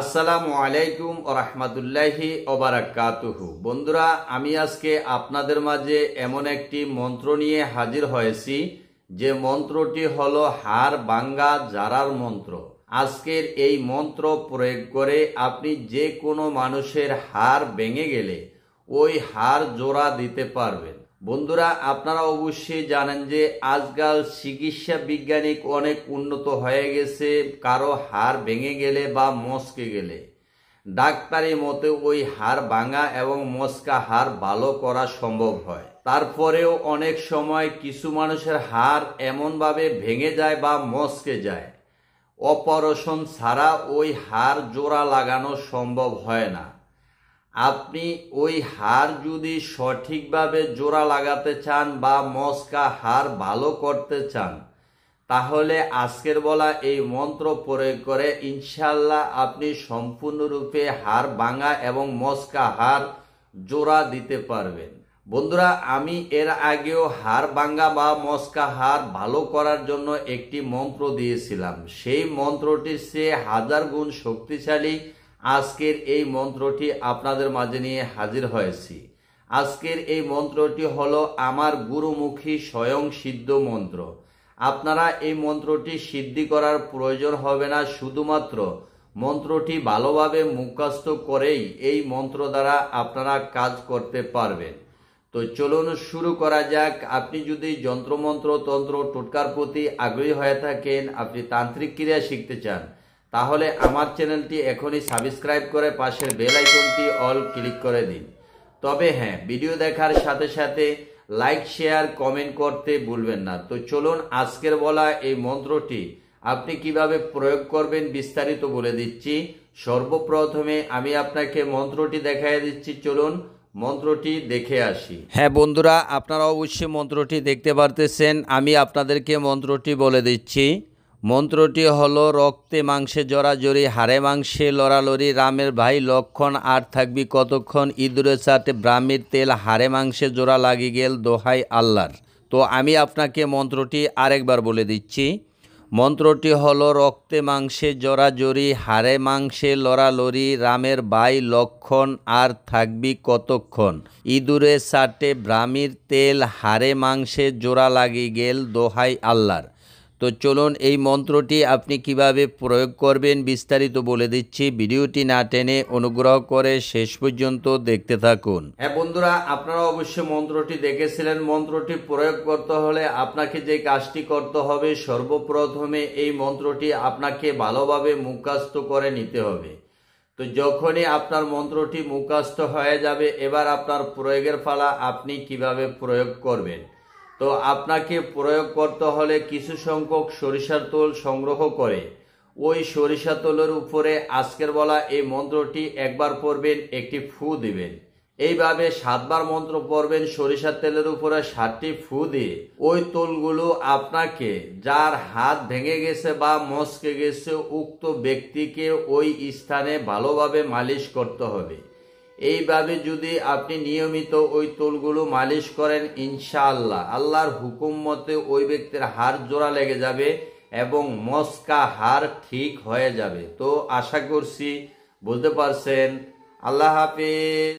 আসসালামু আলাইকুম ওরহমতুল্লাহি ওবারাকাতুহু বন্ধুরা আমি আজকে আপনাদের মাঝে এমন একটি মন্ত্র নিয়ে হাজির হয়েছি যে মন্ত্রটি হল হার বাঙ্গা জারার মন্ত্র আজকের এই মন্ত্র প্রয়োগ করে আপনি যে কোনো মানুষের হার ভেঙে গেলে ওই হার জোড়া দিতে পারবেন বন্ধুরা আপনারা অবশ্যই জানেন যে আজকাল চিকিৎসা বিজ্ঞানিক অনেক উন্নত হয়ে গেছে কারো হাড় ভেঙে গেলে বা মস্কে গেলে ডাক্তারের মতে ওই হাড় ভাঙা এবং মস্কা হার ভালো করা সম্ভব হয় তারপরেও অনেক সময় কিছু মানুষের হাড় এমনভাবে ভেঙে যায় বা মস্কে যায় অপারেশন ছাড়া ওই হাড় জোড়া লাগানো সম্ভব হয় না আপনি ওই হার যদি সঠিকভাবে জোড়া লাগাতে চান বা মস্কা হার ভালো করতে চান তাহলে আজকের বলা এই মন্ত্র প্রয়োগ করে ইনশাল্লাহ আপনি সম্পূর্ণরূপে হার বাঙা এবং মস্কা হার জোড়া দিতে পারবেন বন্ধুরা আমি এর আগেও হার বাঙ্গা বা মস্কা হার ভালো করার জন্য একটি মন্ত্র দিয়েছিলাম সেই মন্ত্রটির সে হাজার গুণ শক্তিশালী আজকের এই মন্ত্রটি আপনাদের মাঝে নিয়ে হাজির হয়েছি আজকের এই মন্ত্রটি হলো আমার গুরুমুখী স্বয়ং সিদ্ধ মন্ত্র আপনারা এই মন্ত্রটি সিদ্ধি করার প্রয়োজন হবে না শুধুমাত্র মন্ত্রটি ভালোভাবে মুখাস্ত করেই এই মন্ত্র দ্বারা আপনারা কাজ করতে পারবেন তো চলুন শুরু করা যাক আপনি যদি যন্ত্রমন্ত্র তন্ত্র টোটকার প্রতি আগ্রহী হয়ে থাকেন আপনি তান্ত্রিক ক্রিয়া শিখতে চান তাহলে আমার চ্যানেলটি এখনই সাবস্ক্রাইব করে পাশের বেল আইকনটি অল ক্লিক করে দিন তবে হ্যাঁ ভিডিও দেখার সাথে সাথে লাইক শেয়ার কমেন্ট করতে ভুলবেন না তো চলুন আজকের বলা এই মন্ত্রটি আপনি কিভাবে প্রয়োগ করবেন বিস্তারিত বলে দিচ্ছি সর্বপ্রথমে আমি আপনাকে মন্ত্রটি দেখাই দিচ্ছি চলুন মন্ত্রটি দেখে আসি হ্যাঁ বন্ধুরা আপনারা অবশ্যই মন্ত্রটি দেখতে পারতেছেন আমি আপনাদেরকে মন্ত্রটি বলে দিচ্ছি মন্ত্রটি হল রক্তে মাংসে জড়াজড়ি হাড়ে মাংসে লড়ালড়ি রামের ভাই লক্ষণ আর থাকবি কতক্ষণ ইঁদুরে চাটে ব্রাহ্মীর তেল হাড়ে মাংসে জোড়া লাগি গেল দোহাই আল্লাহর তো আমি আপনাকে মন্ত্রটি আরেকবার বলে দিচ্ছি মন্ত্রটি হল রক্তে মাংসে জড়াজড়ি হাড়ে মাংসে লড়ালড়ি রামের বাই লক্ষণ আর থাকবি কতক্ষণ ইঁদুরে চাটে ব্রাহ্মীর তেল হাড়ে মাংসে জোড়া লাগি গেল দোহাই আল্লাহর তো চলুন এই মন্ত্রটি আপনি কিভাবে প্রয়োগ করবেন বিস্তারিত বলে দিচ্ছি ভিডিওটি না টেনে অনুগ্রহ করে শেষ পর্যন্ত দেখতে থাকুন হ্যাঁ বন্ধুরা আপনারা অবশ্যই মন্ত্রটি দেখেছিলেন মন্ত্রটি প্রয়োগ করতে হলে আপনাকে যে কাজটি করতে হবে সর্বপ্রথমে এই মন্ত্রটি আপনাকে ভালোভাবে মুখাস্ত করে নিতে হবে তো যখনই আপনার মন্ত্রটি মুখাস্ত হয়ে যাবে এবার আপনার প্রয়োগের ফালা আপনি কিভাবে প্রয়োগ করবেন তো আপনাকে প্রয়োগ করতে হলে কিছু সংখ্যক সরিষার তোল সংগ্রহ করে ওই সরিষা তোলের উপরে আজকের বলা এই মন্ত্রটি একবার পড়বেন একটি ফু দিবেন এইভাবে সাতবার মন্ত্র পড়বেন সরিষার তেলের উপরে সাতটি ফু দিয়ে ওই তোলগুলো আপনাকে যার হাত ভেঙে গেছে বা মস্কে গেছে উক্ত ব্যক্তিকে ওই স্থানে ভালোভাবে মালিশ করতে হবে এইভাবে যদি আপনি নিয়মিত ওই তোলগুলো মালিশ করেন ইনশাআল্লাহ আল্লাহর হুকুম মতে ওই ব্যক্তির হাড় জোড়া লেগে যাবে এবং মস্কা হাড় ঠিক হয়ে যাবে তো আশা করছি বলতে পারছেন আল্লাহ হাফিজ